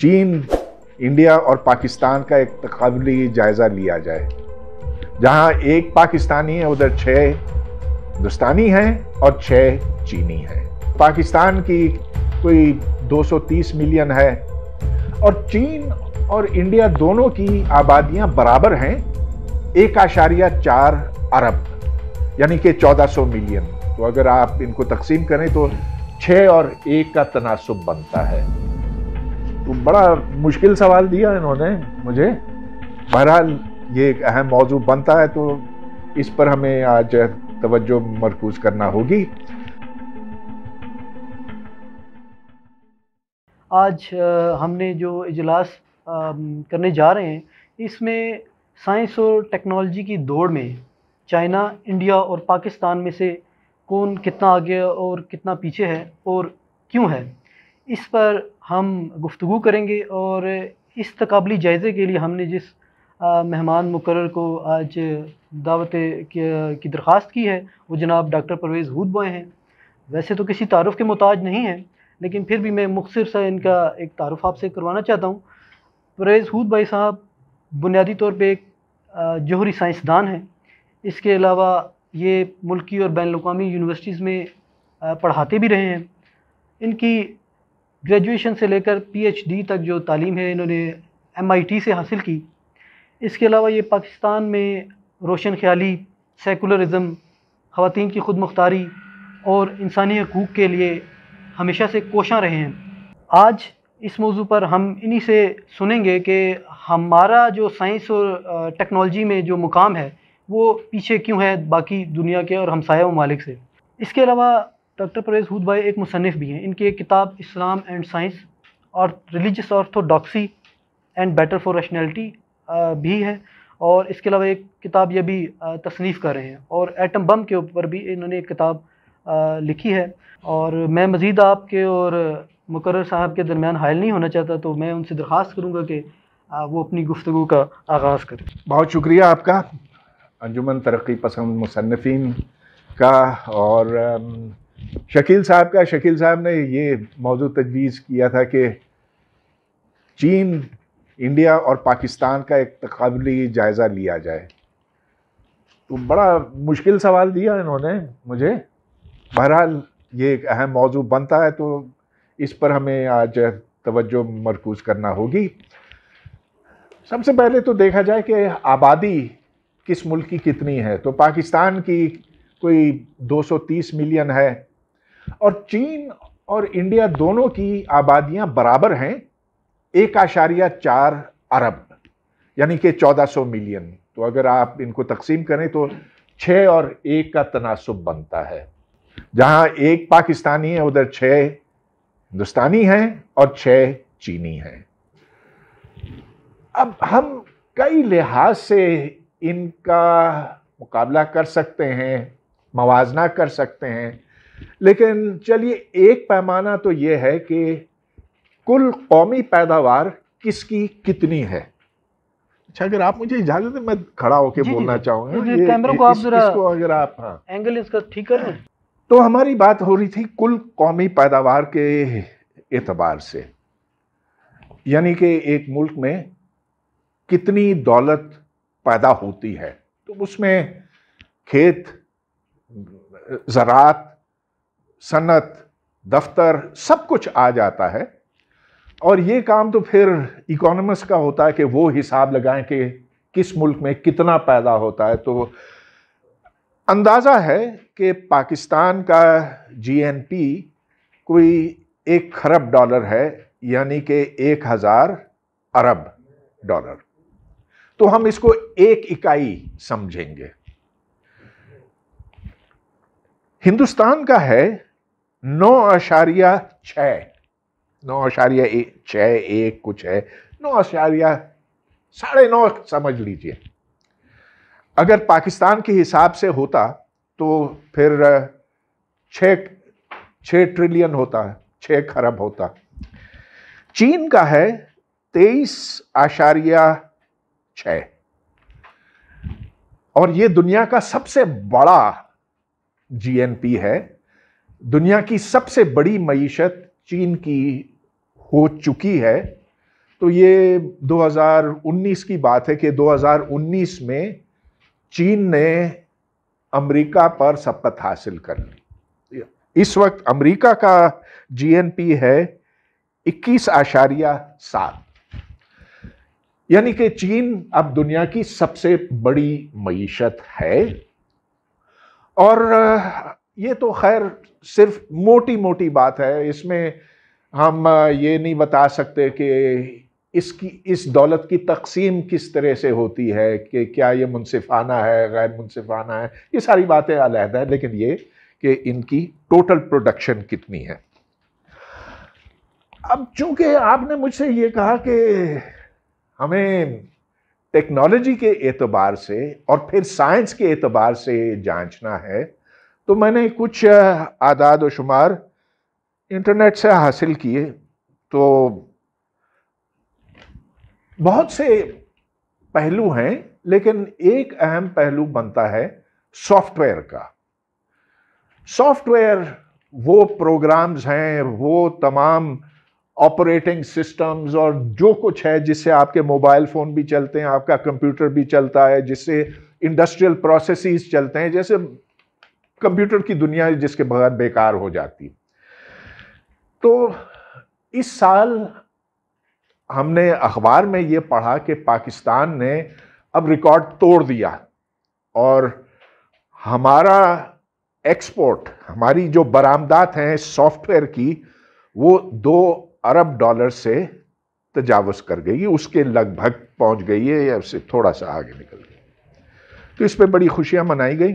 चीन इंडिया और पाकिस्तान का एक तकबली जायज़ा लिया जाए जहाँ एक पाकिस्तानी है उधर छह हिंदुस्तानी हैं और छह चीनी हैं पाकिस्तान की कोई 230 मिलियन है और चीन और इंडिया दोनों की आबादियां बराबर हैं एक आशारिया चार अरब यानी कि 1400 मिलियन तो अगर आप इनको तकसीम करें तो छः और एक का तनासब बनता है तो बड़ा मुश्किल सवाल दिया इन्होंने मुझे बहरहाल ये एक अहम मौजू बनता है तो इस पर हमें आज तवज्जो मरकूज़ करना होगी आज हमने जो इजलास करने जा रहे हैं इसमें साइंस और टेक्नोलॉजी की दौड़ में चाइना इंडिया और पाकिस्तान में से कौन कितना आगे और कितना पीछे है और क्यों है इस पर हम गुफ्तु करेंगे और इस तकबली जायज़े के लिए हमने जिस मेहमान मुकर को आज दावत की दरख्वास्त की है वो जनाब डॉक्टर परवेज़ हूद बॉय हैं वैसे तो किसी तारफ़ के मोताज नहीं हैं लेकिन फिर भी मैं मुखसर सा इनका एक तारफ़ आपसे करवाना चाहता हूँ परवेज़ हूद बॉय साहब बुनियादी तौर पर एक जौहरी साइंसदान हैं इसके अलावा ये मुल्की और बैन अवी यूनिवर्सिटीज़ में पढ़ाते भी रहे हैं इनकी ग्रेजुएशन से लेकर पीएचडी तक जो तालीम है इन्होंने एमआईटी से हासिल की इसके अलावा ये पाकिस्तान में रोशन ख्याली सेकुलरिज्म खातन की ख़ुद मुख्तारी और इंसानी हकूक़ के लिए हमेशा से कोशाँ रहे हैं आज इस मौजू पर हम इन्हीं से सुनेंगे कि हमारा जो साइंस और टेक्नोलॉजी में जो मुकाम है वो पीछे क्यों है बाकी दुनिया के और हमसाया ममालिक से इसके अलावा डॉक्टर परवेज़ भाई एक मुसनफ़ भी हैं इनकी एक किताब इस्लाम एंड साइंस और religious orthodoxy and better for rationality भी है और इसके अलावा एक किताब ये भी तसनीफ़ कर रहे हैं और एटम बम के ऊपर भी इन्होंने एक किताब लिखी है और मैं मज़ीद आपके और मुकर साहब के दरमियान हायल नहीं होना चाहता तो मैं उनसे दरख्वास्त करूँगा कि वो अपनी गुफ्तु का आगाज़ करें बहुत शुक्रिया आपका अंजुमन तरक्की पसंद मुसनफिन का और शकील साहब का शकील साहब ने ये मौजू तजवीज़ किया था कि चीन इंडिया और पाकिस्तान का एक तकबली जायज़ा लिया जाए तो बड़ा मुश्किल सवाल दिया इन्होंने मुझे बहरहाल ये एक अहम मौजू बनता है तो इस पर हमें आज तवज्जो मरकूज़ करना होगी सबसे पहले तो देखा जाए कि आबादी किस मुल्क की कितनी है तो पाकिस्तान की कोई 230 मिलियन है और चीन और इंडिया दोनों की आबादियां बराबर हैं एक आशारिया चार अरब यानी कि 1400 मिलियन तो अगर आप इनको तकसीम करें तो छः और एक का तनासब बनता है जहां एक पाकिस्तानी है उधर छः हिंदुस्तानी हैं और छः चीनी हैं अब हम कई लिहाज से इनका मुकाबला कर सकते हैं मवाजना कर सकते हैं लेकिन चलिए एक पैमाना तो ये है कि कुल कौमी पैदावार किसकी कितनी है अच्छा अगर आप मुझे इजाजत है मैं खड़ा होकर बोलना चाहूंगा हाँ। ठीक कर तो हमारी बात हो रही थी कुल कौमी पैदावार के एतबार से यानी कि एक मुल्क में कितनी दौलत पैदा होती है तो उसमें खेत ज़रात सनत दफ्तर सब कुछ आ जाता है और ये काम तो फिर इकोनॉमिक्स का होता है कि वो हिसाब लगाएं कि किस मुल्क में कितना पैदा होता है तो अंदाज़ा है कि पाकिस्तान का जीएनपी कोई एक खरब डॉलर है यानी कि एक हज़ार अरब डॉलर तो हम इसको एक इकाई समझेंगे हिंदुस्तान का है नौ आशारिया छ नौ आशारिया एक छ एक कुछ है नौ आशारिया साढ़े नौ समझ लीजिए अगर पाकिस्तान के हिसाब से होता तो फिर छ छ ट्रिलियन होता छ खरब होता चीन का है तेईस आशारिया छ और ये दुनिया का सबसे बड़ा जीएनपी है दुनिया की सबसे बड़ी मीशत चीन की हो चुकी है तो ये 2019 की बात है कि 2019 में चीन ने अमेरिका पर सबकत हासिल कर ली इस वक्त अमेरिका का जीएनपी है इक्कीस आशारिया सात यानी कि चीन अब दुनिया की सबसे बड़ी मीशत है और ये तो खैर सिर्फ मोटी मोटी बात है इसमें हम ये नहीं बता सकते कि इसकी इस दौलत की तकसीम किस तरह से होती है कि क्या ये मुनसिफाना है गैर मुनसिफाना है ये सारी बातें अलहदा है लेकिन ये कि इनकी टोटल प्रोडक्शन कितनी है अब चूंकि आपने मुझसे ये कहा कि हमें टेक्नोलॉजी के एतबार से और फिर साइंस के एतबार से जांचना है तो मैंने कुछ आदाद व शुमार इंटरनेट से हासिल किए तो बहुत से पहलू हैं लेकिन एक अहम पहलू बनता है सॉफ्टवेयर का सॉफ्टवेयर वो प्रोग्राम्स हैं वो तमाम ऑपरेटिंग सिस्टम्स और जो कुछ है जिससे आपके मोबाइल फ़ोन भी चलते हैं आपका कंप्यूटर भी चलता है जिससे इंडस्ट्रियल प्रोसेसेस चलते हैं जैसे कंप्यूटर की दुनिया जिसके बगैर बेकार हो जाती तो इस साल हमने अखबार में ये पढ़ा कि पाकिस्तान ने अब रिकॉर्ड तोड़ दिया और हमारा एक्सपोर्ट हमारी जो बरामदात हैं सॉफ्टवेयर की वो दो अरब डॉलर से तजावज़ कर गई उसके लगभग पहुंच गई है या उससे थोड़ा सा आगे निकल गई तो इस पर बड़ी खुशियां मनाई गई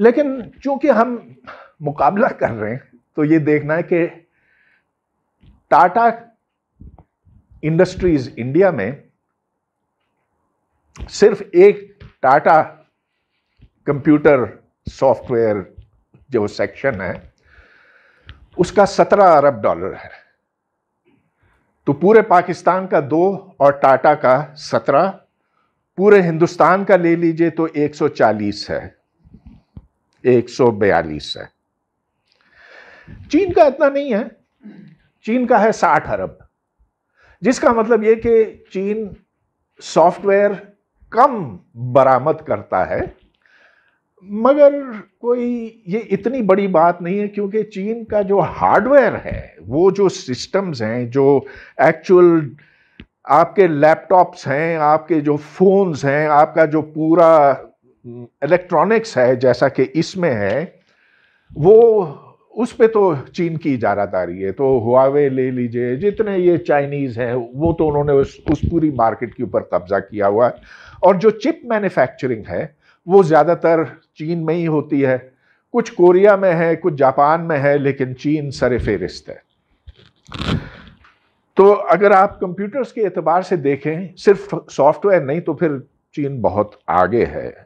लेकिन चूंकि हम मुकाबला कर रहे हैं तो ये देखना है कि टाटा इंडस्ट्रीज इंडिया में सिर्फ एक टाटा कंप्यूटर सॉफ्टवेयर जो सेक्शन है उसका सत्रह अरब डॉलर है तो पूरे पाकिस्तान का दो और टाटा का सत्रह पूरे हिंदुस्तान का ले लीजिए तो एक सौ चालीस है 142 है चीन का इतना नहीं है चीन का है 60 अरब जिसका मतलब यह कि चीन सॉफ्टवेयर कम बरामद करता है मगर कोई ये इतनी बड़ी बात नहीं है क्योंकि चीन का जो हार्डवेयर है वो जो सिस्टम्स हैं जो एक्चुअल आपके लैपटॉप्स हैं आपके जो फ़ोन्स हैं आपका जो पूरा इलेक्ट्रॉनिक्स है जैसा कि इसमें है वो उस पे तो चीन की इजारा दारी है तो हुआवे ले लीजिए जितने ये चाइनीज़ हैं वो तो उन्होंने उस उस पूरी मार्केट के ऊपर कब्जा किया हुआ है और जो चिप मैन्युफैक्चरिंग है वो ज़्यादातर चीन में ही होती है कुछ कोरिया में है कुछ जापान में है लेकिन चीन सर फहरिस्त है तो अगर आप कंप्यूटर्स के एतबार से देखें सिर्फ सॉफ्टवेयर नहीं तो फिर चीन बहुत आगे है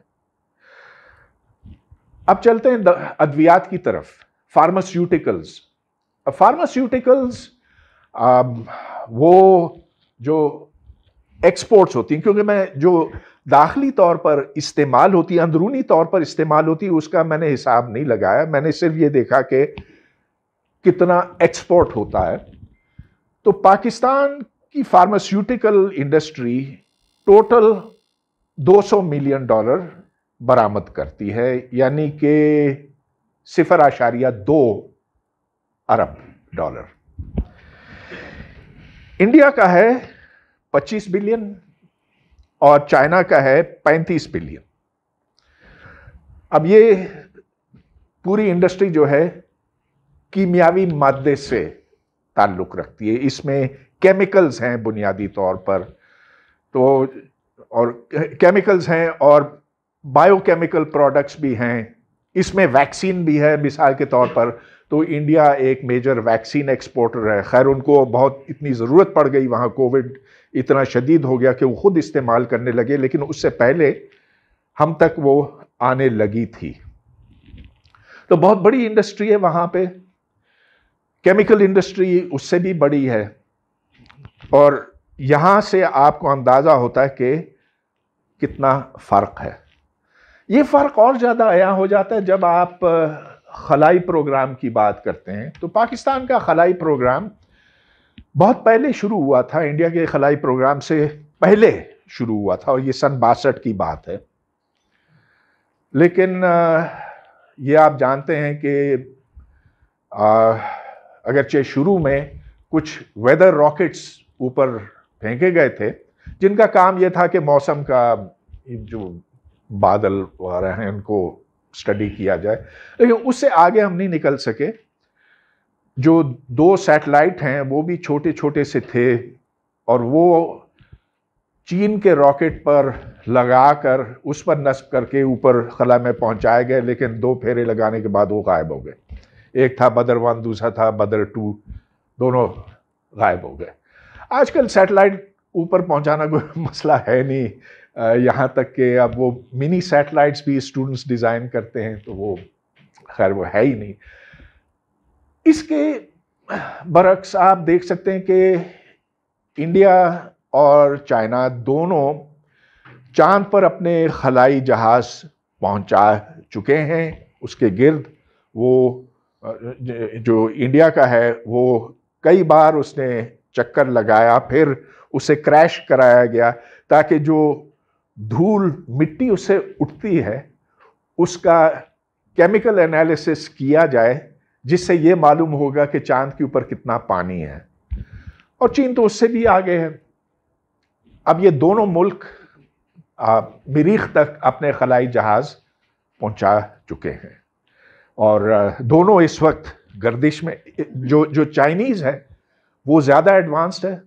अब चलते हैं अद्वियात की तरफ फार्मास्यूटिकल्स फार्मास्यूटिकल्स वो जो एक्सपोर्ट्स होती हैं क्योंकि मैं जो दाखिली तौर पर इस्तेमाल होती है अंदरूनी तौर पर इस्तेमाल होती है उसका मैंने हिसाब नहीं लगाया मैंने सिर्फ ये देखा कि कितना एक्सपोर्ट होता है तो पाकिस्तान की pharmaceutical industry total 200 million dollar बरामद करती है यानी कि सिफर आशारिया दो अरब डॉलर इंडिया का है 25 बिलियन और चाइना का है 35 बिलियन अब ये पूरी इंडस्ट्री जो है कीमियावी मादे से ताल्लुक़ रखती है इसमें केमिकल्स हैं बुनियादी तौर पर तो और केमिकल्स हैं और बायोकेमिकल प्रोडक्ट्स भी हैं इसमें वैक्सीन भी है मिसाल के तौर पर तो इंडिया एक मेजर वैक्सीन एक्सपोर्टर है खैर उनको बहुत इतनी ज़रूरत पड़ गई वहाँ कोविड इतना शदीद हो गया कि वो ख़ुद इस्तेमाल करने लगे लेकिन उससे पहले हम तक वो आने लगी थी तो बहुत बड़ी इंडस्ट्री है वहाँ पे केमिकल इंडस्ट्री उससे भी बड़ी है और यहाँ से आपको अंदाज़ा होता है कि कितना फ़र्क है ये फ़र्क और ज़्यादा आया हो जाता है जब आप खलाई प्रोग्राम की बात करते हैं तो पाकिस्तान का खलाई प्रोग्राम बहुत पहले शुरू हुआ था इंडिया के खलाई प्रोग्राम से पहले शुरू हुआ था और ये सन बासठ की बात है लेकिन ये आप जानते हैं कि अगरचे शुरू में कुछ वेदर रॉकेट्स ऊपर फेंके गए थे जिनका काम यह था कि मौसम का जो बादल वगैरह हैं उनको स्टडी किया जाए लेकिन उससे आगे हम नहीं निकल सके जो दो सैटेलाइट हैं वो भी छोटे छोटे से थे और वो चीन के रॉकेट पर लगाकर उस पर नस्ब करके ऊपर खला में पहुंचाए गए लेकिन दो फेरे लगाने के बाद वो गायब हो गए एक था बदर वन दूसरा था बदर टू दोनों गायब हो गए आजकल सैटेलाइट ऊपर पहुंचाना कोई मसला है नहीं यहाँ तक कि अब वो मिनी सैटेलाइट्स भी स्टूडेंट्स डिज़ाइन करते हैं तो वो खैर वो है ही नहीं इसके बरक्स आप देख सकते हैं कि इंडिया और चाइना दोनों चांद पर अपने खलाई जहाज़ पहुंचा चुके हैं उसके गिर्द वो जो इंडिया का है वो कई बार उसने चक्कर लगाया फिर उसे क्रैश कराया गया ताकि जो धूल मिट्टी उससे उठती है उसका केमिकल एनालिसिस किया जाए जिससे ये मालूम होगा कि चांद के ऊपर कितना पानी है और चीन तो उससे भी आगे है अब ये दोनों मुल्क मरीख तक अपने खलाई जहाज़ पहुंचा चुके हैं और दोनों इस वक्त गर्दिश में जो जो चाइनीज़ है वो ज़्यादा एडवांस्ड है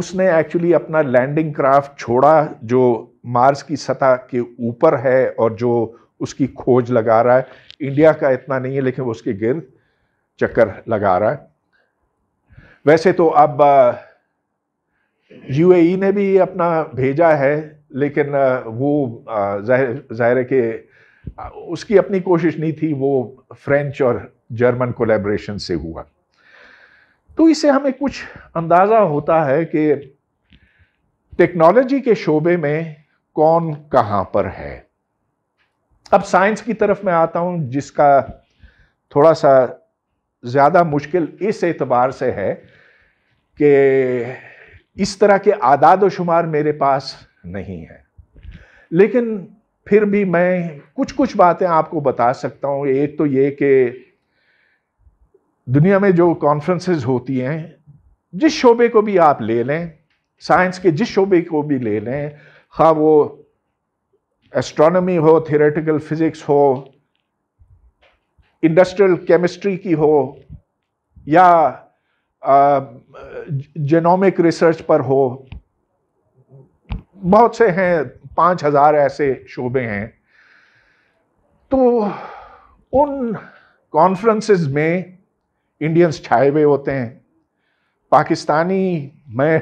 उसने एक्चुअली अपना लैंडिंग क्राफ्ट छोड़ा जो मार्स की सतह के ऊपर है और जो उसकी खोज लगा रहा है इंडिया का इतना नहीं है लेकिन वो उसके गिर चक्कर लगा रहा है वैसे तो अब यूएई e ने भी अपना भेजा है लेकिन वो ज़ाहिर के उसकी अपनी कोशिश नहीं थी वो फ्रेंच और जर्मन कोलेब्रेशन से हुआ तो इससे हमें कुछ अंदाज़ा होता है कि टेक्नोलॉजी के शोबे में कौन कहाँ पर है अब साइंस की तरफ मैं आता हूँ जिसका थोड़ा सा ज़्यादा मुश्किल इस एतबार से है कि इस तरह के आदाद व शुमार मेरे पास नहीं है लेकिन फिर भी मैं कुछ कुछ बातें आपको बता सकता हूँ एक तो ये कि दुनिया में जो कॉन्फ्रेंसेस होती हैं जिस शोबे को भी आप ले लें साइंस के जिस शोबे को भी ले लें खा हाँ, वो एस्ट्रोनॉमी हो थियोरेटिकल फिज़िक्स हो इंडस्ट्रियल केमिस्ट्री की हो या जेनोमिक रिसर्च पर हो बहुत से हैं पाँच हज़ार ऐसे शोबे हैं तो उन कॉन्फ्रेंसेस में इंडियंस छाए हुए होते हैं पाकिस्तानी मैं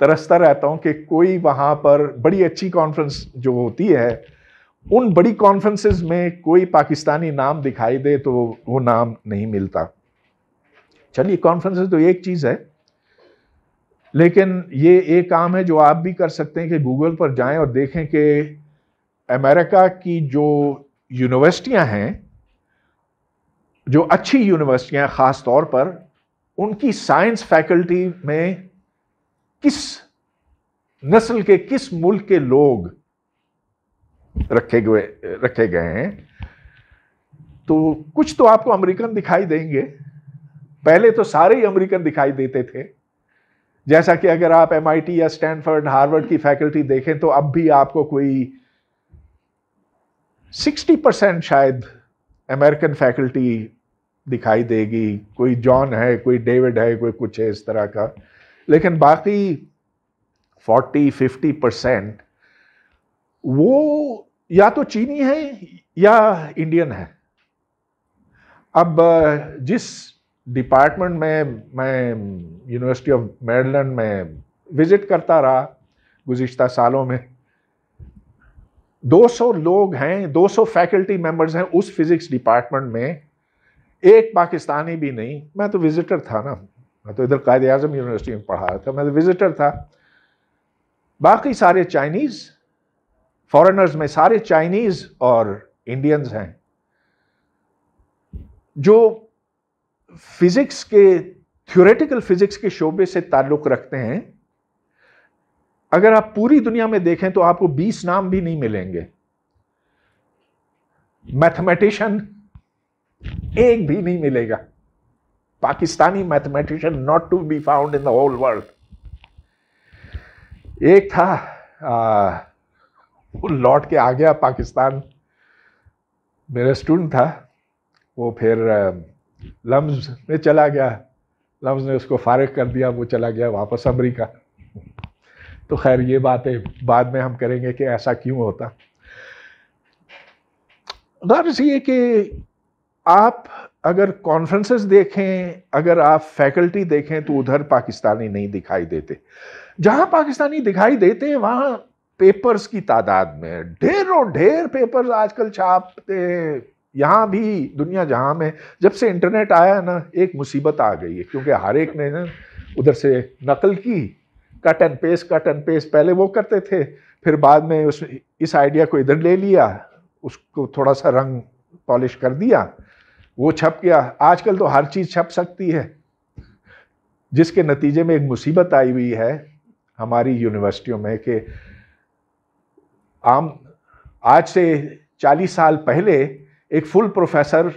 तरसता रहता हूँ कि कोई वहाँ पर बड़ी अच्छी कॉन्फ्रेंस जो होती है उन बड़ी कॉन्फ्रेंसेस में कोई पाकिस्तानी नाम दिखाई दे तो वो नाम नहीं मिलता चलिए कॉन्फ्रेंसेस तो एक चीज़ है लेकिन ये एक काम है जो आप भी कर सकते हैं कि गूगल पर जाएं और देखें कि अमेरिका की जो यूनिवर्सिटियां हैं जो अच्छी यूनिवर्सिटियां ख़ास तौर पर उनकी साइंस फैकल्टी में किस नस्ल के किस मुल्क के लोग रखे गए रखे गए हैं तो कुछ तो आपको अमेरिकन दिखाई देंगे पहले तो सारे ही अमेरिकन दिखाई देते थे जैसा कि अगर आप एम या स्टैनफर्ड हार्वर्ड की फैकल्टी देखें तो अब भी आपको कोई 60 परसेंट शायद अमेरिकन फैकल्टी दिखाई देगी कोई जॉन है कोई डेविड है कोई कुछ है इस तरह का लेकिन बाकी फोर्टी फिफ्टी परसेंट वो या तो चीनी है या इंडियन है अब जिस डिपार्टमेंट में मैं यूनिवर्सिटी ऑफ मेरलैंड में विज़िट करता रहा गुज्त सालों में 200 लोग हैं 200 फैकल्टी मेंबर्स हैं उस फिज़िक्स डिपार्टमेंट में एक पाकिस्तानी भी नहीं मैं तो विज़िटर था ना मैं तो इधर कायद अजम यूनिवर्सिटी में पढ़ा रहा था मैं तो विज़िटर था बाकी सारे चाइनीज़ फॉरेनर्स में सारे चाइनीज़ और इंडियंस हैं जो फिज़िक्स के थ्योरेटिकल फिज़िक्स के शोबे से ताल्लुक़ रखते हैं अगर आप पूरी दुनिया में देखें तो आपको 20 नाम भी नहीं मिलेंगे मैथमेटिशियन एक भी नहीं मिलेगा Pakistani mathematician not to be found in the whole world एक था आ, वो लौट के आ गया पाकिस्तान मेरा स्टूडेंट था वो फिर लम्स में चला गया लम्स ने उसको फारिग कर दिया वो चला गया वापस अमरीका तो खैर ये बातें बाद में हम करेंगे कि ऐसा क्यों होता गर्ज ये कि आप अगर कॉन्फ्रेंसेस देखें अगर आप फैकल्टी देखें तो उधर पाकिस्तानी नहीं दिखाई देते जहां पाकिस्तानी दिखाई देते हैं वहां पेपर्स की तादाद में ढेरों ढेर पेपर्स आजकल छापते हैं यहाँ भी दुनिया जहाँ में जब से इंटरनेट आया ना एक मुसीबत आ गई है क्योंकि हर एक ने ना उधर से नकल की cut and paste cut and paste पहले वो करते थे फिर बाद में उस इस आइडिया को इधर ले लिया उसको थोड़ा सा रंग पॉलिश कर दिया वो छप गया आजकल तो हर चीज़ छप सकती है जिसके नतीजे में एक मुसीबत आई हुई है हमारी यूनिवर्सिटियों में कि आम आज से 40 साल पहले एक फुल प्रोफेसर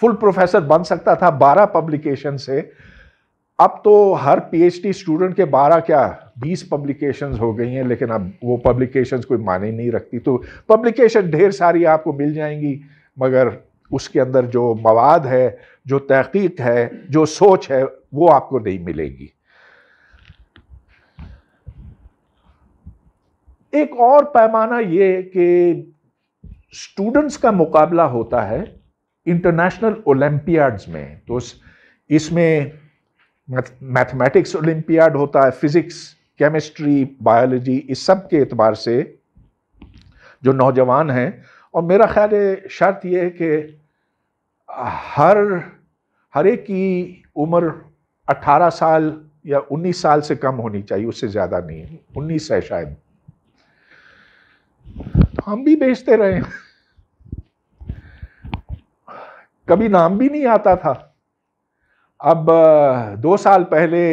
फुल प्रोफेसर बन सकता था 12 पब्लिकेशन से अब तो हर पीएचडी स्टूडेंट के बारह क्या बीस पब्लिकेशंस हो गई हैं लेकिन अब वो पब्लिकेशंस कोई माने नहीं रखती तो पब्लिकेशन ढेर सारी आपको मिल जाएंगी मगर उसके अंदर जो मवाद है जो तहकीक है जो सोच है वो आपको नहीं मिलेगी एक और पैमाना ये कि स्टूडेंट्स का मुकाबला होता है इंटरनेशनल ओलंपियाड्स में तो इसमें मैथमेटिक्स ओलंपियाड होता है फिज़िक्स केमिस्ट्री बायोलॉजी इस सब के अतबार से जो नौजवान हैं और मेरा ख्याल शर्त यह है कि हर हर एक की उम्र 18 साल या 19 साल से कम होनी चाहिए उससे ज़्यादा नहीं है उन्नीस है शायद तो हम भी बेचते रहे कभी नाम भी नहीं आता था अब दो साल पहले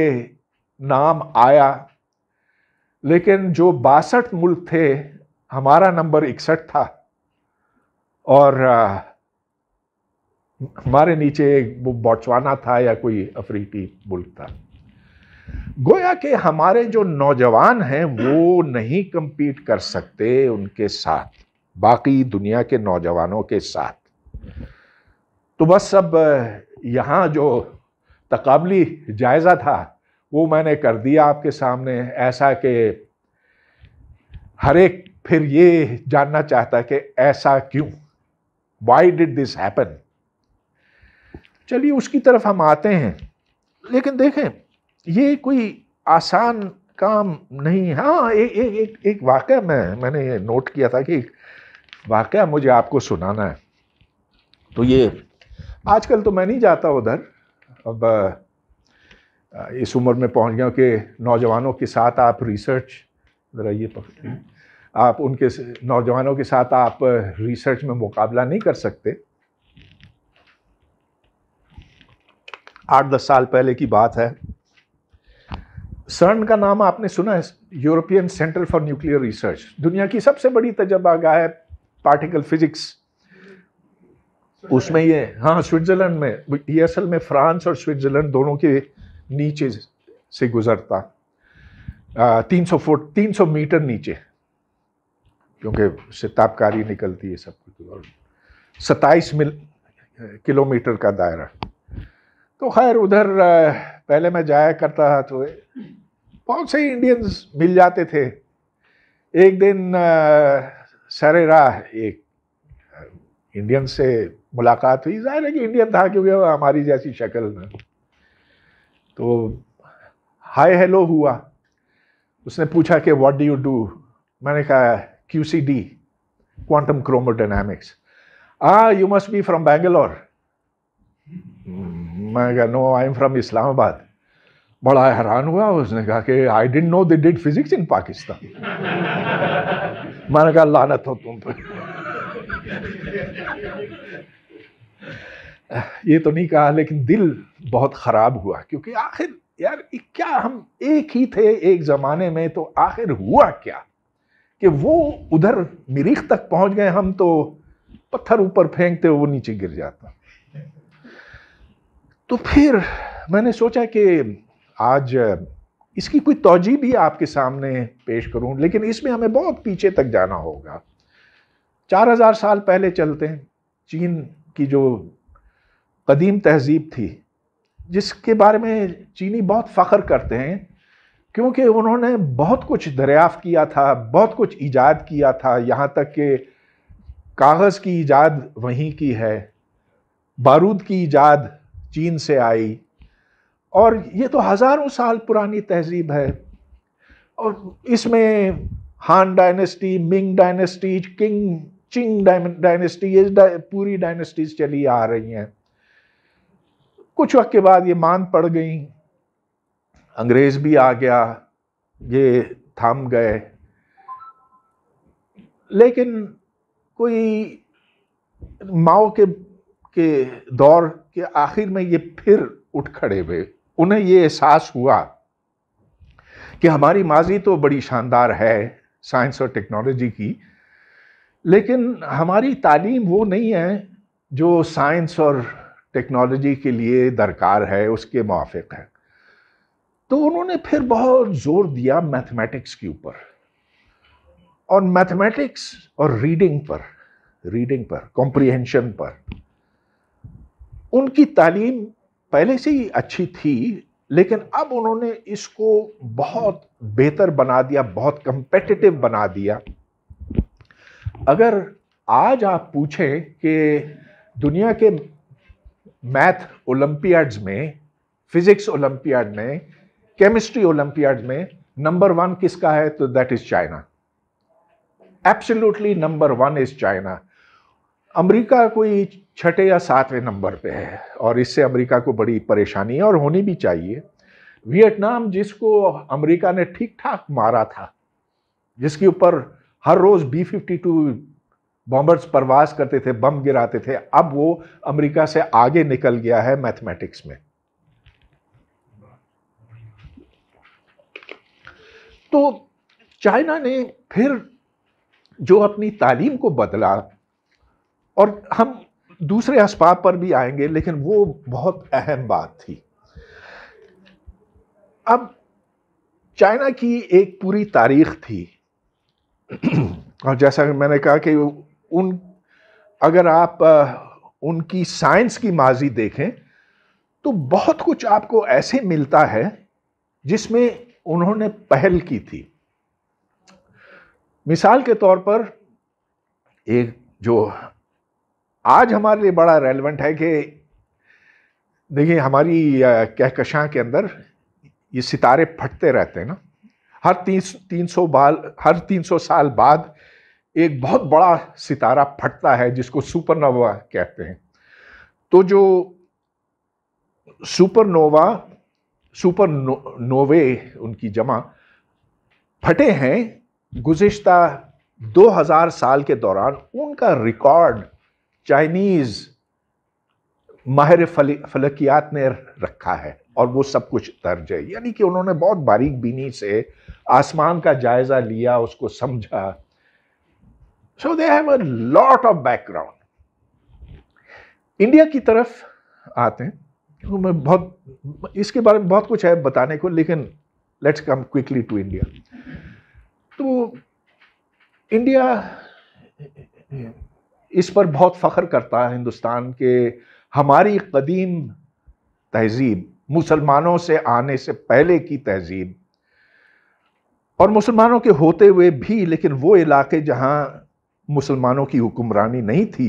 नाम आया लेकिन जो बासठ मुल्क थे हमारा नंबर इकसठ था और हमारे नीचे वो बॉटवाना था या कोई अफ्रीकी मुल्क था गोया के हमारे जो नौजवान हैं वो नहीं कम्पीट कर सकते उनके साथ बाकी दुनिया के नौजवानों के साथ तो बस अब यहाँ जो तकबली जायज़ा था वो मैंने कर दिया आपके सामने ऐसा कि हर एक फिर ये जानना चाहता कि ऐसा क्यों वाई डिड दिस हैपन चलिए उसकी तरफ हम आते हैं लेकिन देखें ये कोई आसान काम नहीं हाँ एक एक एक एक वाक़ मैं मैंने ये नोट किया था कि वाक़ मुझे आपको सुनाना है तो ये आजकल तो मैं नहीं जाता उधर अब इस उम्र में पहुंच गया कि नौजवानों के साथ आप रिसर्च ज़रा ये आप उनके नौजवानों के साथ आप रिसर्च में मुकाबला नहीं कर सकते आठ दस साल पहले की बात है सर्न का नाम आपने सुना है European Centre for Nuclear Research दुनिया की सबसे बड़ी तजर्बा है पार्टिकल फिजिक्स उसमें ये हाँ स्विट्ज़रलैंड में ये असल में फ्रांस और स्विट्ज़रलैंड दोनों के नीचे से गुजरता तीन सौ फुट तीन सौ मीटर नीचे क्योंकि उससे तापकारी निकलती है सब कुछ और सत्ताईस मिल किलोमीटर का दायरा तो खैर उधर पहले मैं जाया करता था तो बहुत से इंडियंस मिल जाते थे एक दिन सरेरा एक इंडियन से मुलाकात हुई जाहिर है कि इंडियन था क्योंकि हमारी जैसी शक्ल में तो हाय हेलो हुआ उसने पूछा कि व्हाट डू यू डू मैंने कहा Q C D quantum chromodynamics uh you must be from Bangalore मैं कहा no I am from Islamabad बड़ा हैरान हुआ उसने कहा कि I don't know they did physics in Pakistan मैंने कहा लानत हो तुम पर ये तो नहीं कहा लेकिन दिल बहुत ख़राब हुआ क्योंकि आखिर यार क्या हम एक ही थे एक ज़माने में तो आखिर हुआ क्या कि वो उधर मिरीख तक पहुंच गए हम तो पत्थर ऊपर फेंकते वो नीचे गिर जाता तो फिर मैंने सोचा कि आज इसकी कोई तोजी भी आपके सामने पेश करूं लेकिन इसमें हमें बहुत पीछे तक जाना होगा चार हजार साल पहले चलते हैं चीन की जो कदीम तहजीब थी जिसके बारे में चीनी बहुत फ़ख्र करते हैं क्योंकि उन्होंने बहुत कुछ दरियाफ़ किया था बहुत कुछ ईजाद किया था यहाँ तक कि कागज़ की ईजाद वहीं की है बारूद की ईजाद चीन से आई और ये तो हज़ारों साल पुरानी तहजीब है और इसमें Han dynasty Ming dynasty Qing Ching dynasty ये पूरी डायनेस्टीज चली आ रही हैं कुछ वक्त के बाद ये मान पड़ गई अंग्रेज भी आ गया ये थम गए लेकिन कोई माओ के के दौर के आखिर में ये फिर उठ खड़े हुए उन्हें ये एहसास हुआ कि हमारी माजी तो बड़ी शानदार है साइंस और टेक्नोलॉजी की लेकिन हमारी तालीम वो नहीं है जो साइंस और टेक्नोलॉजी के लिए दरकार है उसके मुआफ़ है तो उन्होंने फिर बहुत ज़ोर दिया मैथमेटिक्स के ऊपर और मैथमेटिक्स और रीडिंग पर रीडिंग पर कॉम्प्रीहेंशन पर उनकी तालीम पहले से ही अच्छी थी लेकिन अब उन्होंने इसको बहुत बेहतर बना दिया बहुत कंपेटिटिव बना दिया अगर आज आप पूछें कि दुनिया के मैथ ओलंपियाड्स में फिजिक्स ओलंपियाड में केमिस्ट्री ओलंपियाड में नंबर वन किसका है तो that is China absolutely number one is China America कोई छठे या सातवें नंबर पे है और इससे अमेरिका को बड़ी परेशानी है और होनी भी चाहिए वियतनाम जिसको अमेरिका ने ठीक ठाक मारा था जिसके ऊपर हर रोज़ बी फिफ्टी टू बॉम्बर्स प्रवास करते थे बम गिराते थे अब वो अमेरिका से आगे निकल गया है मैथमेटिक्स में तो चाइना ने फिर जो अपनी तालीम को बदला और हम दूसरे अस्पाब पर भी आएंगे लेकिन वो बहुत अहम बात थी अब चाइना की एक पूरी तारीख थी और जैसा मैंने कहा कि उन अगर आप उनकी साइंस की माजी देखें तो बहुत कुछ आपको ऐसे मिलता है जिसमें उन्होंने पहल की थी मिसाल के तौर पर एक जो आज हमारे लिए बड़ा रेलेवेंट है कि देखिए हमारी कहकशां के अंदर ये सितारे फटते रहते हैं ना हर तीन तीन सौ बाल हर तीन सौ साल बाद एक बहुत बड़ा सितारा फटता है जिसको सुपरनोवा कहते हैं तो जो सुपरनोवा सुपर नो, नोवे उनकी जमा फटे हैं गुज्त 2000 साल के दौरान उनका रिकॉर्ड चाइनीज़ माहिर फल, फलकियात ने रखा है और वो सब कुछ दर्ज है यानी कि उन्होंने बहुत बारीक बीनी से आसमान का जायज़ा लिया उसको समझा so they have a lot of background India की तरफ आते हैं तो मैं बहुत इसके बारे में बहुत कुछ है बताने को लेकिन let's come quickly to India तो इंडिया इस पर बहुत फ़ख्र करता है हिंदुस्तान के हमारी कदीम तहजीब मुसलमानों से आने से पहले की तहजीब और मुसलमानों के होते हुए भी लेकिन वो इलाके जहां मुसलमानों की हुक्मरानी नहीं थी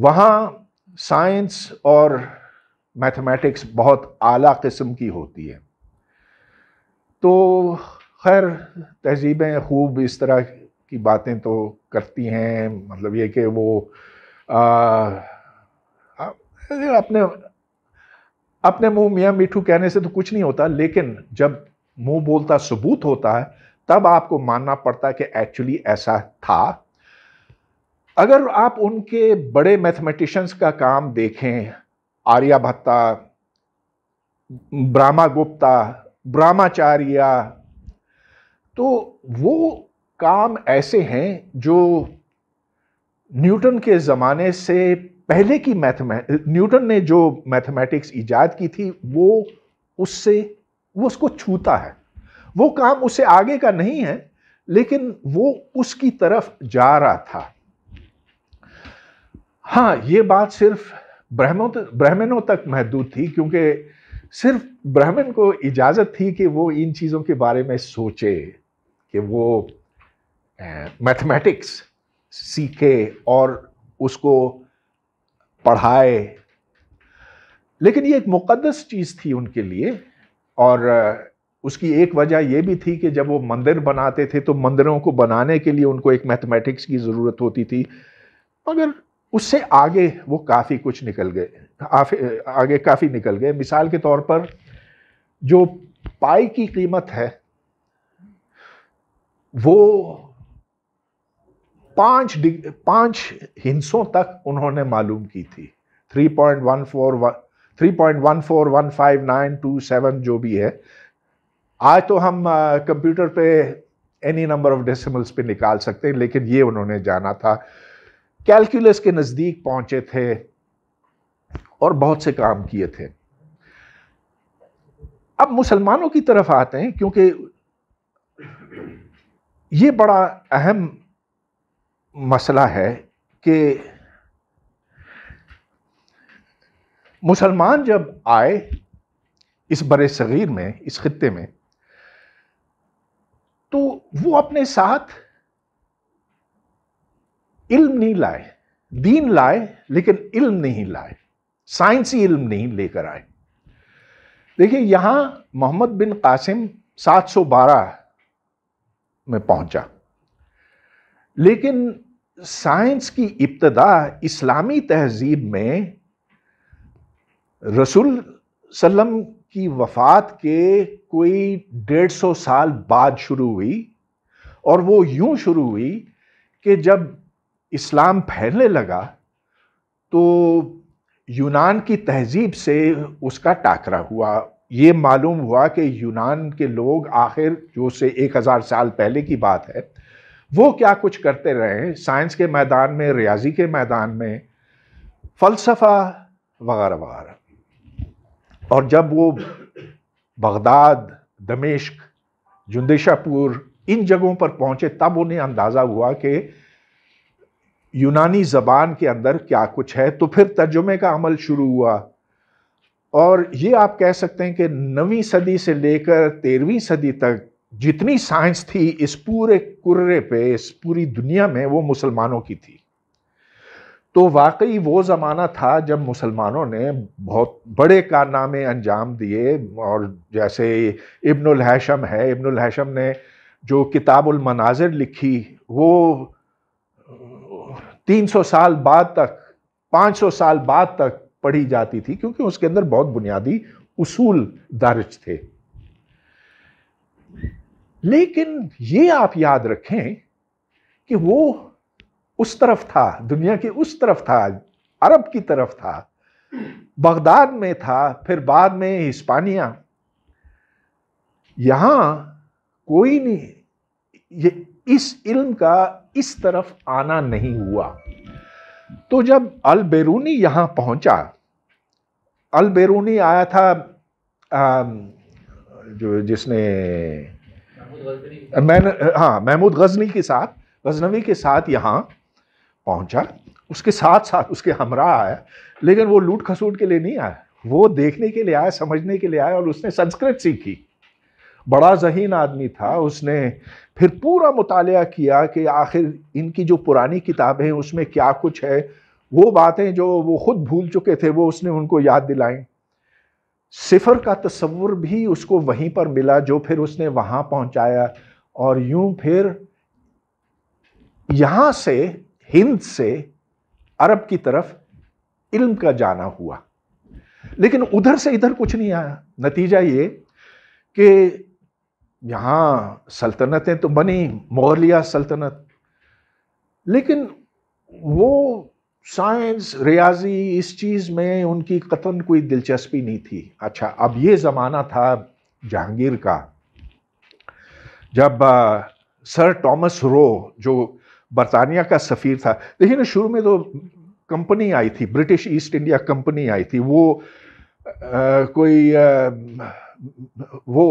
वहाँ साइंस और मैथमेटिक्स बहुत आला किस्म की होती है तो खैर तहजीबें खूब इस तरह की बातें तो करती हैं मतलब ये कि वो आ, अपने अपने मुंह मियाँ मीठू कहने से तो कुछ नहीं होता लेकिन जब मुंह बोलता सबूत होता है तब आपको मानना पड़ता है कि एक्चुअली ऐसा था अगर आप उनके बड़े मैथमेटिशंस का काम देखें आर्याभत्ता ब्रह्मा गुप्ता ब्रह्माचार्य तो वो काम ऐसे हैं जो न्यूटन के ज़माने से पहले की मैथमे न्यूटन ने जो मैथमेटिक्स ईजाद की थी वो उससे वो उसको छूता है वो काम उससे आगे का नहीं है लेकिन वो उसकी तरफ जा रहा था हाँ ये बात सिर्फ ब्राह्मणों ब्राह्मणों तक महदूद थी क्योंकि सिर्फ ब्राह्मण को इजाज़त थी कि वो इन चीज़ों के बारे में सोचे कि वो मैथमेटिक्स सीखे और उसको पढ़ाए लेकिन ये एक मुकद्दस चीज़ थी उनके लिए और उसकी एक वजह ये भी थी कि जब वो मंदिर बनाते थे तो मंदिरों को बनाने के लिए उनको एक मैथमेटिक्स की ज़रूरत होती थी मगर उससे आगे वो काफ़ी कुछ निकल गए आगे काफ़ी निकल गए मिसाल के तौर पर जो पाई की कीमत है वो पाँच डिग पाँच हिंसों तक उन्होंने मालूम की थी 3.14 3.141592 जो भी है आज तो हम कंप्यूटर पे एनी नंबर ऑफ डेसिमल्स पे निकाल सकते हैं लेकिन ये उन्होंने जाना था कैलकुलस के नज़दीक पहुंचे थे और बहुत से काम किए थे अब मुसलमानों की तरफ आते हैं क्योंकि ये बड़ा अहम मसला है कि मुसलमान जब आए इस बर सग़ीर में इस ख़त्े में तो वो अपने साथ इल्म नहीं लाए दीन लाए लेकिन इल्म नहीं लाए साइंसी इल्म नहीं लेकर आए देखिए यहां मोहम्मद बिन कासिम 712 में पहुंचा लेकिन साइंस की इब्तदा इस्लामी तहजीब में रसूल सल्लम की वफ़ात के कोई डेढ़ सौ साल बाद शुरू हुई और वो यूं शुरू हुई कि जब इस्लाम फैलने लगा तो यूनान की तहजीब से उसका टाकरा हुआ ये मालूम हुआ कि यूनान के लोग आखिर जो से एक हज़ार साल पहले की बात है वो क्या कुछ करते रहे साइंस के मैदान में रियाजी के मैदान में फ़लसफ़ा वगैरह वगैरह और जब वो बगदाद दमेश्क जुंदेशापुर इन जगहों पर पहुँचे तब उन्हें अंदाज़ा हुआ कि यूनानी ज़बान के अंदर क्या कुछ है तो फिर तर्जुमे का अमल शुरू हुआ और ये आप कह सकते हैं कि नवीं सदी से लेकर तेरहवीं सदी तक जितनी साइंस थी इस पूरे कुर्रे पे इस पूरी दुनिया में वो मुसलमानों की थी तो वाकई वो ज़माना था जब मुसलमानों ने बहुत बड़े कारनामे अंजाम दिए और जैसे इब्नुल हैशम है इब्नुल हैशम ने जो किताबुल मनाजिर लिखी वो 300 साल बाद तक 500 साल बाद तक पढ़ी जाती थी क्योंकि उसके अंदर बहुत बुनियादी उसूल दर्ज थे लेकिन ये आप याद रखें कि वो उस तरफ था दुनिया के उस तरफ था अरब की तरफ था बगदाद में था फिर बाद में हिस्पानिया यहां कोई नहीं ये इस इल्म का इस तरफ आना नहीं हुआ तो जब अल बेरूनी यहाँ पहुँचा अल बेरूनी आया था आ, जो जिसने मैं हाँ महमूद गजनी के साथ गजनवी के साथ यहाँ पहुँचा उसके साथ साथ उसके हमरा आया लेकिन वो लूट खसूट के लिए नहीं आया वो देखने के लिए आया समझने के लिए आया और उसने संस्कृत सीखी बड़ा जहीन आदमी था उसने फिर पूरा मुताल किया कि आखिर इनकी जो पुरानी किताबें हैं उसमें क्या कुछ है वो बातें जो वो ख़ुद भूल चुके थे वो उसने उनको याद दिलाई सिफर का तस्वुर भी उसको वहीं पर मिला जो फिर उसने वहाँ पहुँचाया और यूं फिर यहाँ से हिंद से अरब की तरफ इल्म का जाना हुआ लेकिन उधर से इधर कुछ नहीं आया नतीजा ये कि यहाँ सल्तनतें तो बनी मौर्या सल्तनत लेकिन वो साइंस रियाजी इस चीज़ में उनकी कतन कोई दिलचस्पी नहीं थी अच्छा अब ये ज़माना था जहांगीर का जब आ, सर टॉमस रो जो बरतानिया का सफ़ीर था देखिए ना शुरू में तो कंपनी आई थी ब्रिटिश ईस्ट इंडिया कंपनी आई थी वो आ, कोई आ, वो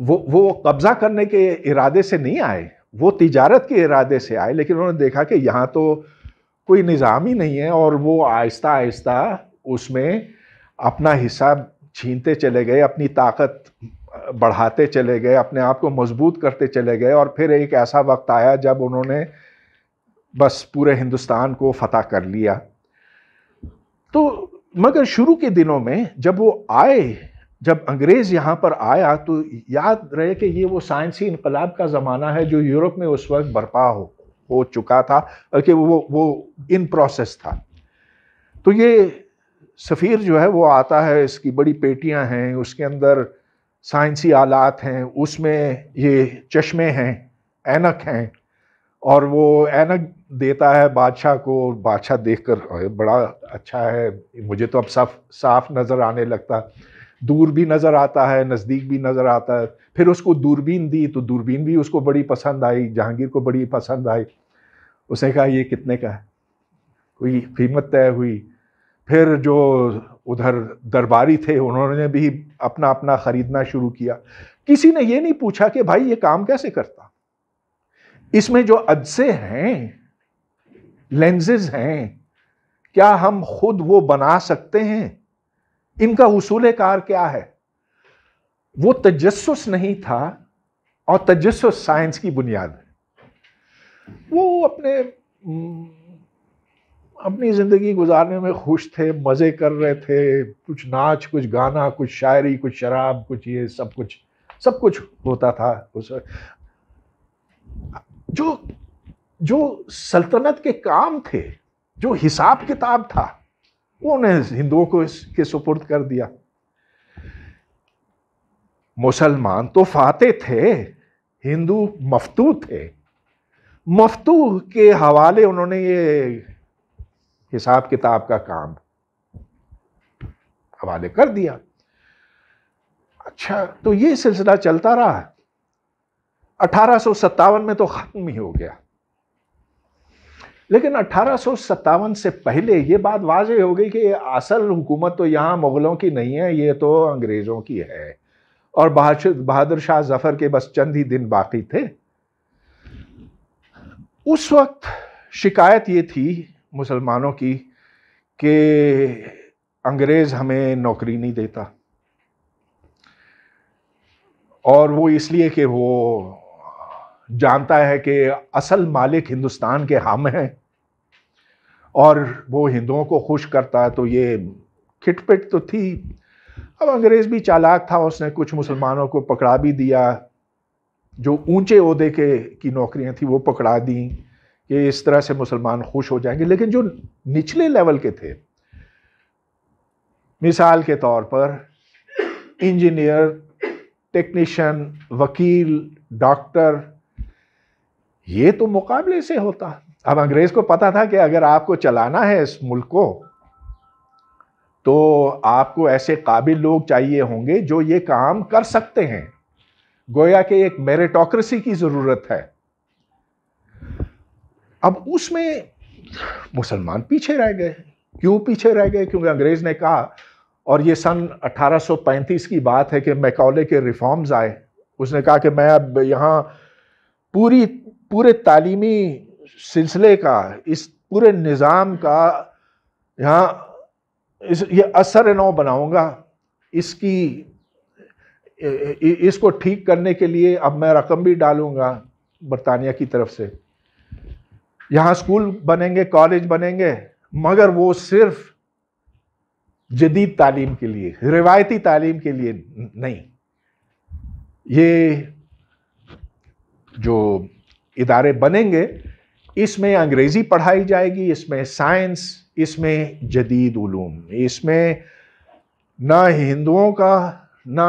वो वो कब्जा करने के इरादे से नहीं आए वो तिजारत के इरादे से आए लेकिन उन्होंने देखा कि यहाँ तो कोई निज़ाम ही नहीं है और वो आहिस्ता आहिस्ता उसमें अपना हिस्सा छीनते चले गए अपनी ताकत बढ़ाते चले गए अपने आप को मजबूत करते चले गए और फिर एक ऐसा वक्त आया जब उन्होंने बस पूरे हिंदुस्तान को फतह कर लिया तो मगर शुरू के दिनों में जब वो आए जब अंग्रेज़ यहाँ पर आया तो याद रहे कि ये वो साइंसी इनकलाब का ज़माना है जो यूरोप में उस वक्त बर्पा हो हो चुका था कि वो वो इन प्रोसेस था तो ये सफ़ीर जो है वो आता है इसकी बड़ी पेटियाँ हैं उसके अंदर साइंसी आलात हैं उसमें ये चश्मे हैं एनक हैं और वो एनक देता है बादशाह को बादशाह देखकर बड़ा अच्छा है मुझे तो अब साफ साफ नज़र आने लगता दूर भी नज़र आता है नज़दीक भी नज़र आता है फिर उसको दूरबीन दी तो दूरबीन भी उसको बड़ी पसंद आई जहांगीर को बड़ी पसंद आई उसे कहा ये कितने का है कोई कीमत तय हुई फिर जो उधर दरबारी थे उन्होंने भी अपना अपना ख़रीदना शुरू किया किसी ने ये नहीं पूछा कि भाई ये काम कैसे करता इसमें जो अजसे हैं लेंसेज हैं क्या हम खुद वो बना सकते हैं इनका उसूल कार क्या है वो तजस्स नहीं था और तजस्स साइंस की बुनियाद है वो अपने हम्म, अपनी ज़िंदगी गुजारने में खुश थे मज़े कर रहे थे कुछ नाच कुछ गाना कुछ शायरी कुछ शराब कुछ ये सब कुछ सब कुछ होता था उस जो जो सल्तनत के काम थे जो हिसाब किताब था उन्होंने हिंदुओं को इसके सुपुर्द कर दिया मुसलमान तो फाते थे हिंदू मफतू थे मफतू के हवाले उन्होंने ये हिसाब किताब का काम हवाले कर दिया अच्छा तो ये सिलसिला चलता रहा अठारह में तो ख़त्म ही हो गया लेकिन अट्ठारह से पहले ये बात वाजह हो गई कि असल हुकूमत तो यहाँ मुग़लों की नहीं है ये तो अंग्रेज़ों की है और बहादुर शाह जफ़र के बस चंद ही दिन बाकी थे उस वक्त शिकायत ये थी मुसलमानों की कि अंग्रेज़ हमें नौकरी नहीं देता और वो इसलिए कि वो जानता है कि असल मालिक हिंदुस्तान के हम हैं और वो हिंदुओं को खुश करता है तो ये खिटपिट तो थी अब अंग्रेज़ भी चालाक था उसने कुछ मुसलमानों को पकड़ा भी दिया जो ऊंचे उहदे के की नौकरियां थी वो पकड़ा दी कि इस तरह से मुसलमान खुश हो जाएंगे लेकिन जो निचले लेवल के थे मिसाल के तौर पर इंजीनियर टेक्नीशियन वकील डॉक्टर ये तो मुकाबले से होता अब अंग्रेज को पता था कि अगर आपको चलाना है इस मुल्क को तो आपको ऐसे काबिल लोग चाहिए होंगे जो ये काम कर सकते हैं गोया के एक मेरिटोक्रेसी की ज़रूरत है अब उसमें मुसलमान पीछे रह गए क्यों पीछे रह गए क्योंकि अंग्रेज़ ने कहा और ये सन 1835 की बात है कि मैकॉले के रिफॉर्म्स आए उसने कहा कि मैं अब यहाँ पूरी पूरे तालीमी सिलसिले का इस पूरे निज़ाम का यहाँ इस ये असर नौ बनाऊँगा इसकी इसको ठीक करने के लिए अब मैं रकम भी डालूँगा बरतानिया की तरफ से यहाँ स्कूल बनेंगे कॉलेज बनेंगे मगर वो सिर्फ जदीद तालीम के लिए रिवायती तालीम के लिए नहीं ये जो इदारे बनेंगे इसमें अंग्रेज़ी पढ़ाई जाएगी इसमें साइंस इसमें जदीद ूम इसमें ना हिंदुओं का ना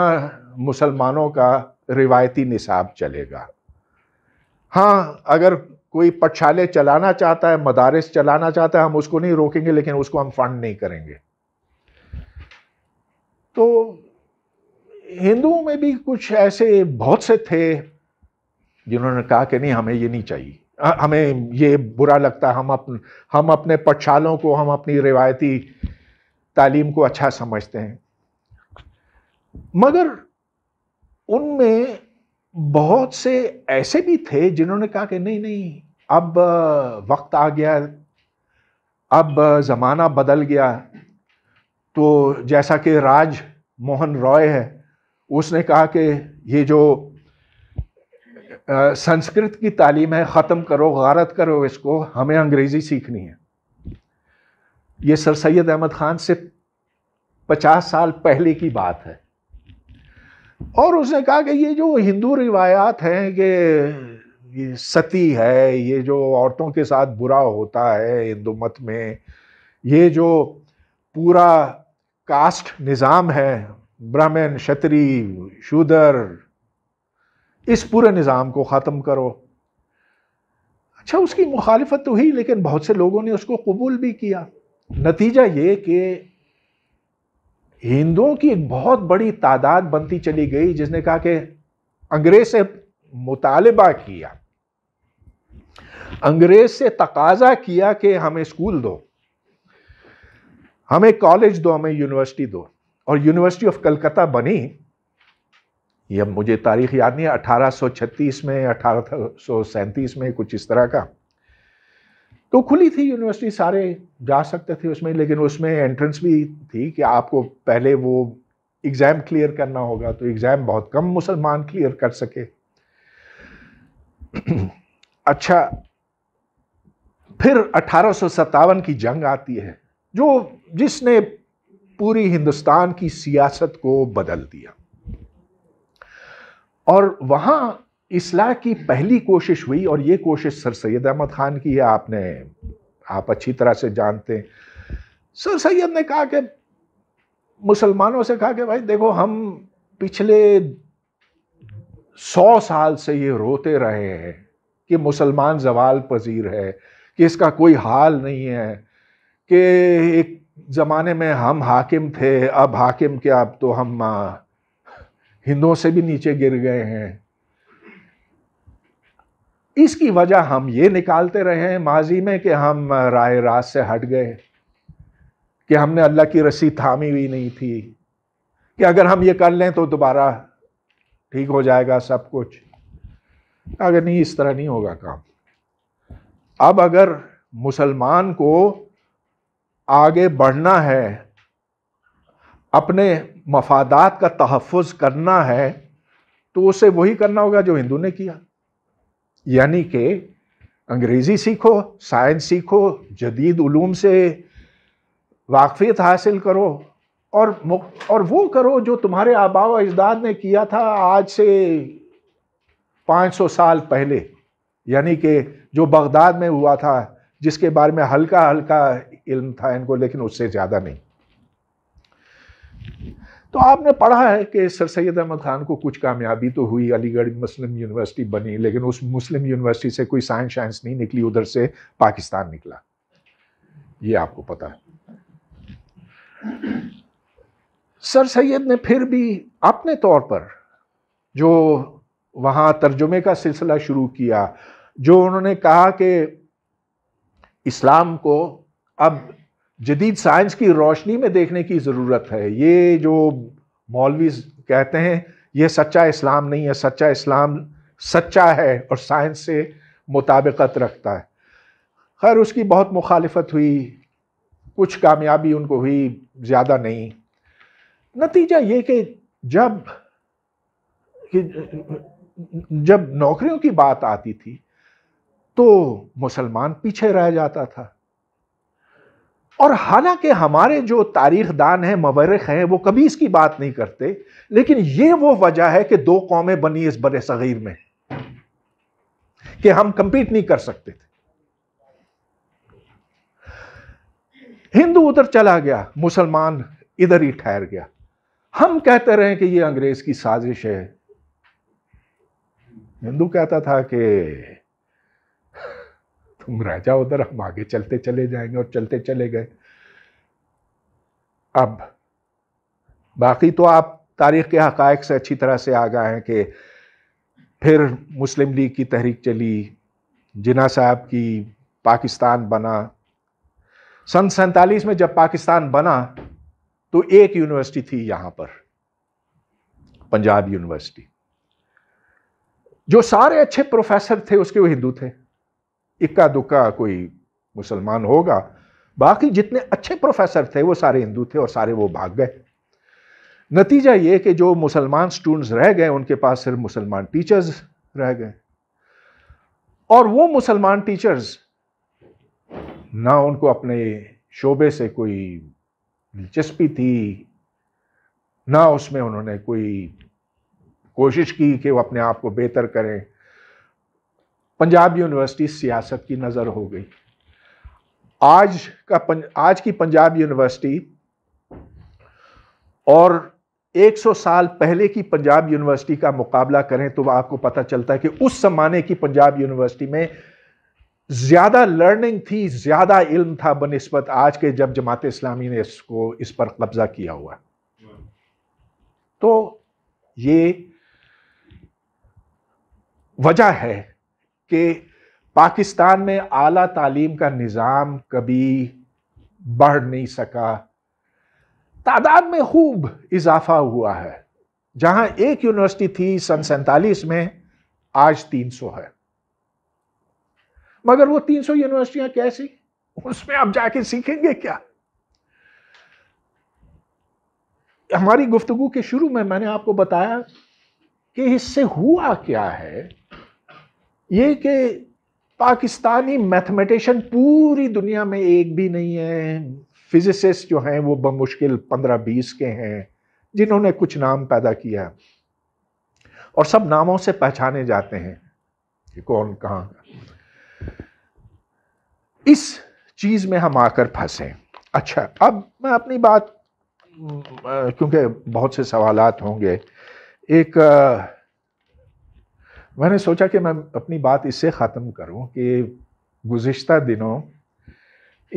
मुसलमानों का रिवायती निसाब चलेगा हाँ अगर कोई पटशाले चलाना चाहता है मदारस चलाना चाहता है हम उसको नहीं रोकेंगे लेकिन उसको हम फंड नहीं करेंगे तो हिंदुओं में भी कुछ ऐसे बहुत से थे जिन्होंने कहा कि नहीं हमें ये नहीं चाहिए हमें ये बुरा लगता है हम अपन हम अपने पठशालों को हम अपनी रिवायती तालीम को अच्छा समझते हैं मगर उनमें बहुत से ऐसे भी थे जिन्होंने कहा कि नहीं नहीं अब वक्त आ गया अब ज़माना बदल गया तो जैसा कि राज मोहन रॉय है उसने कहा कि ये जो संस्कृत की तालीम है ख़त्म करो गारत करो इसको हमें अंग्रेज़ी सीखनी है ये सर सैद अहमद ख़ान से पचास साल पहले की बात है और उसने कहा कि ये जो हिंदू रिवायात हैं कि ये सती है ये जो औरतों के साथ बुरा होता है हिंदू मत में ये जो पूरा कास्ट निज़ाम है ब्राह्मण क्षत्रिय शूदर इस पूरे निज़ाम को ख़त्म करो अच्छा उसकी मुखालफत तो हुई लेकिन बहुत से लोगों ने उसको कबूल भी किया नतीजा ये कि हिंदुओं की एक बहुत बड़ी तादाद बनती चली गई जिसने कहा कि अंग्रेज से मुतालबा किया अंग्रेज से तकाजा किया कि हमें स्कूल दो हमें कॉलेज दो हमें यूनिवर्सिटी दो और यूनिवर्सिटी ऑफ कलकत्ता बनी ये मुझे तारीख याद नहीं है 1836 में अठारह में कुछ इस तरह का तो खुली थी यूनिवर्सिटी सारे जा सकते थे उसमें लेकिन उसमें एंट्रेंस भी थी कि आपको पहले वो एग्ज़ाम क्लियर करना होगा तो एग्ज़ाम बहुत कम मुसलमान क्लियर कर सके अच्छा फिर अठारह की जंग आती है जो जिसने पूरी हिंदुस्तान की सियासत को बदल दिया और वहाँ इसलाह की पहली कोशिश हुई और ये कोशिश सर सैद अहमद ख़ान की है आपने आप अच्छी तरह से जानते हैं सर सैद ने कहा कि मुसलमानों से कहा कि भाई देखो हम पिछले सौ साल से ये रोते रहे हैं कि मुसलमान जवाल पजीर है कि इसका कोई हाल नहीं है कि एक ज़माने में हम हाकिम थे अब हाकिम के अब तो हम हिंदुओं से भी नीचे गिर गए हैं इसकी वजह हम ये निकालते रहे हैं माजी में कि हम राय रास से हट गए कि हमने अल्लाह की रस्सी थामी हुई नहीं थी कि अगर हम ये कर लें तो दोबारा ठीक हो जाएगा सब कुछ अगर नहीं इस तरह नहीं होगा काम अब अगर मुसलमान को आगे बढ़ना है अपने मफादात का तहफ़ करना है तो उसे वही करना होगा जो हिंदू ने किया यानी कि अंग्रेज़ी सीखो साइंस सीखो जदीद उलूम से वाकफियत हासिल करो और और वो करो जो तुम्हारे आबाव अजदाद ने किया था आज से 500 साल पहले यानी कि जो बगदाद में हुआ था जिसके बारे में हल्का हल्का इल्म था इनको लेकिन उससे ज़्यादा नहीं तो आपने पढ़ा है कि सर सैद अहमद खान को कुछ कामयाबी तो हुई अलीगढ़ मुस्लिम यूनिवर्सिटी बनी लेकिन उस मुस्लिम यूनिवर्सिटी से कोई साइंस शाइंस नहीं निकली उधर से पाकिस्तान निकला ये आपको पता है सर सैद ने फिर भी अपने तौर पर जो वहाँ तर्जुमे का सिलसिला शुरू किया जो उन्होंने कहा कि इस्लाम को अब जदीद साइंस की रोशनी में देखने की ज़रूरत है ये जो मौलवी कहते हैं ये सच्चा इस्लाम नहीं है सच्चा इस्लाम सच्चा है और साइंस से मुताबिकत रखता है खैर उसकी बहुत मुखालफत हुई कुछ कामयाबी उनको हुई ज़्यादा नहीं नतीजा ये कि जब कि जब नौकरियों की बात आती थी तो मुसलमान पीछे रह जाता था और हालांकि हमारे जो तारीख दान हैं मवर्रख हैं वो कभी इसकी बात नहीं करते लेकिन ये वो वजह है कि दो कौमें बनी इस बर सग़ीर में कि हम कंपीट नहीं कर सकते थे हिंदू उधर चला गया मुसलमान इधर ही ठहर गया हम कहते रहे कि ये अंग्रेज की साजिश है हिंदू कहता था कि तुम राजा उधर हम आगे चलते चले जाएंगे और चलते चले गए अब बाकी तो आप तारीख के हक़ से अच्छी तरह से गए हैं कि फिर मुस्लिम लीग की तहरीक चली जिना साहब की पाकिस्तान बना सन सैतालीस में जब पाकिस्तान बना तो एक यूनिवर्सिटी थी यहां पर पंजाब यूनिवर्सिटी जो सारे अच्छे प्रोफेसर थे उसके वो हिंदू थे इक्का दुक्का कोई मुसलमान होगा बाकी जितने अच्छे प्रोफेसर थे वो सारे हिंदू थे और सारे वो भाग गए नतीजा ये कि जो मुसलमान स्टूडेंट्स रह गए उनके पास सिर्फ मुसलमान टीचर्स रह गए और वो मुसलमान टीचर्स ना उनको अपने शोबे से कोई दिलचस्पी थी ना उसमें उन्होंने कोई कोशिश की कि वो अपने आप को बेहतर करें पंजाब यूनिवर्सिटी सियासत की नज़र हो गई आज का पंज, आज की पंजाब यूनिवर्सिटी और 100 साल पहले की पंजाब यूनिवर्सिटी का मुकाबला करें तो आपको पता चलता है कि उस जमाने की पंजाब यूनिवर्सिटी में ज़्यादा लर्निंग थी ज़्यादा इल्म था बनस्बत आज के जब जमात इस्लामी ने इसको इस पर कब्ज़ा किया हुआ तो ये वजह है कि पाकिस्तान में आला तालीम का निज़ाम कभी बढ़ नहीं सका तादाद में खूब इजाफा हुआ है जहां एक यूनिवर्सिटी थी सन सैतालीस में आज 300 है मगर वो 300 यूनिवर्सिटियां कैसी उसमें आप जाके सीखेंगे क्या हमारी गुफ्तगु के शुरू में मैंने आपको बताया कि इससे हुआ क्या है ये कि पाकिस्तानी मैथमेटिशन पूरी दुनिया में एक भी नहीं है फिजिसिस्ट जो हैं वो बमुश्किल पंद्रह बीस के हैं जिन्होंने कुछ नाम पैदा किया और सब नामों से पहचाने जाते हैं कि कौन कहाँ इस चीज़ में हम आकर फंसे अच्छा अब मैं अपनी बात क्योंकि बहुत से सवालात होंगे एक मैंने सोचा कि मैं अपनी बात इससे ख़त्म करूं कि गुज्त दिनों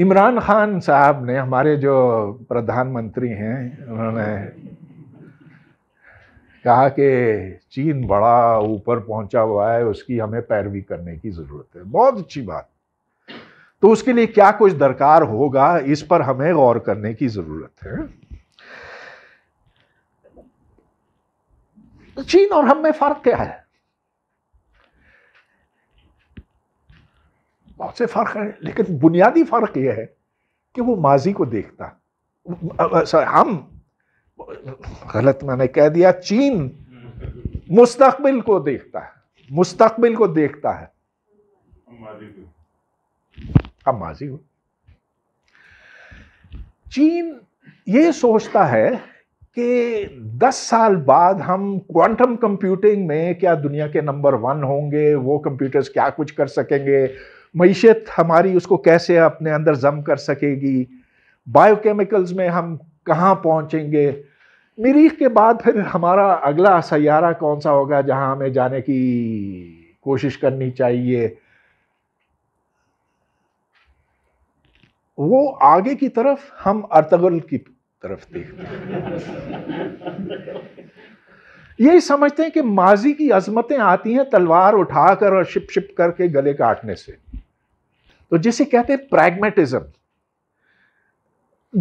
इमरान खान साहब ने हमारे जो प्रधानमंत्री हैं उन्होंने कहा कि चीन बड़ा ऊपर पहुंचा हुआ है उसकी हमें पैरवी करने की ज़रूरत है बहुत अच्छी बात तो उसके लिए क्या कुछ दरकार होगा इस पर हमें गौर करने की ज़रूरत है चीन और हम में फ़र्क क्या है बहुत से फ़र्क हैं लेकिन बुनियादी फ़र्क यह है कि वो माजी को देखता हम गलत मैंने कह दिया चीन मुस्तकबिल को देखता है मुस्तकबिल को देखता है अब माजी को चीन ये सोचता है कि 10 साल बाद हम क्वांटम कंप्यूटिंग में क्या दुनिया के नंबर वन होंगे वो कंप्यूटर्स क्या कुछ कर सकेंगे मीशत हमारी उसको कैसे अपने अंदर जम कर सकेगी बायोकेमिकल्स में हम कहाँ पहुँचेंगे मरीख के बाद फिर हमारा अगला सयारा कौन सा होगा जहाँ हमें जाने की कोशिश करनी चाहिए वो आगे की तरफ हम अर्तगल की तरफ देखते हैं यही समझते हैं कि माजी की अजमतें आती हैं तलवार उठाकर और शिप शिप करके गले काटने से तो जिसे कहते हैं प्रैग्मेटिज्म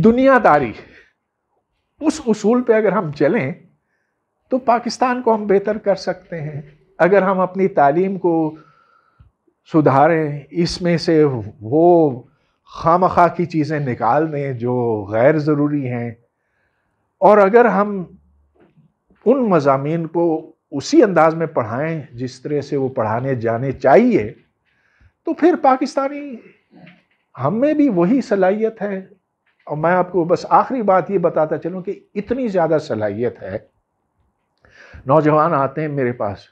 दुनियादारी उस उसूल पे अगर हम चलें तो पाकिस्तान को हम बेहतर कर सकते हैं अगर हम अपनी तालीम को सुधारें इसमें से वो खाम खा की चीज़ें निकाल दें जो गैर ज़रूरी हैं और अगर हम उन मजामी को उसी अंदाज में पढ़ाएं जिस तरह से वो पढ़ाने जाने चाहिए तो फिर पाकिस्तानी हम में भी वही सलाहियत है और मैं आपको बस आखिरी बात ये बताता चलूँ कि इतनी ज़्यादा सलाहियत है नौजवान आते हैं मेरे पास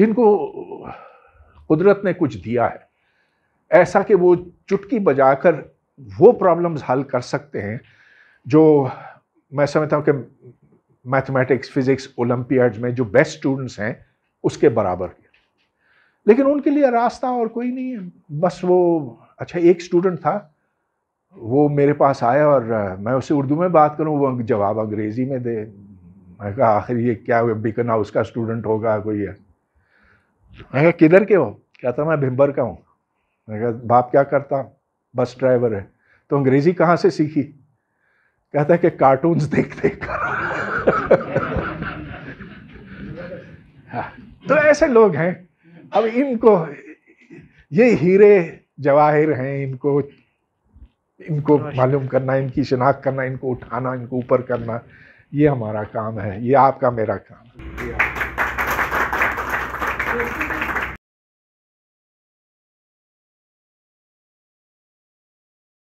जिनको कुदरत ने कुछ दिया है ऐसा कि वो चुटकी बजाकर वो प्रॉब्लम्स हल कर सकते हैं जो मैं समझता हूँ कि मैथमेटिक्स फिज़िक्स ओलंपियाड में जो बेस्ट स्टूडेंट्स हैं उसके बराबर लेकिन उनके लिए रास्ता और कोई नहीं है बस वो अच्छा एक स्टूडेंट था वो मेरे पास आया और मैं उसे उर्दू में बात करूँ वो जवाब अंग्रेज़ी में दे मैं कहा आखिर ये क्या बिकन हाउस का स्टूडेंट होगा कोई है मैं कहा किधर के हो कहता मैं भिम्बर का हूँ मैं कहा बाप क्या करता बस ड्राइवर है तो अंग्रेज़ी कहाँ से सीखी कहता है कि कार्टून्स देख देख कर हाँ, तो ऐसे लोग हैं अब इनको ये हीरे जवाहिर हैं इनको इनको मालूम करना इनकी शिनाख्त करना इनको उठाना इनको ऊपर करना ये हमारा काम है ये आपका मेरा काम है